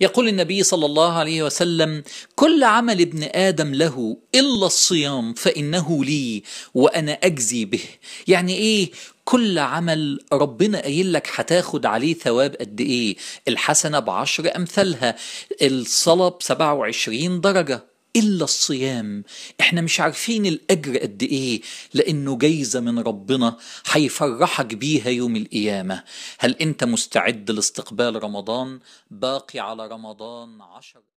يقول النبي صلى الله عليه وسلم كل عمل ابن ادم له الا الصيام فانه لي وانا اجزي به يعني ايه كل عمل ربنا قايل لك هتاخد عليه ثواب قد ايه الحسنه بعشر امثالها الصلاه ب 27 درجه إلا الصيام إحنا مش عارفين الأجر قد إيه لأنه جايزة من ربنا هيفرحك بيها يوم القيامة هل أنت مستعد لاستقبال رمضان باقي على رمضان عشر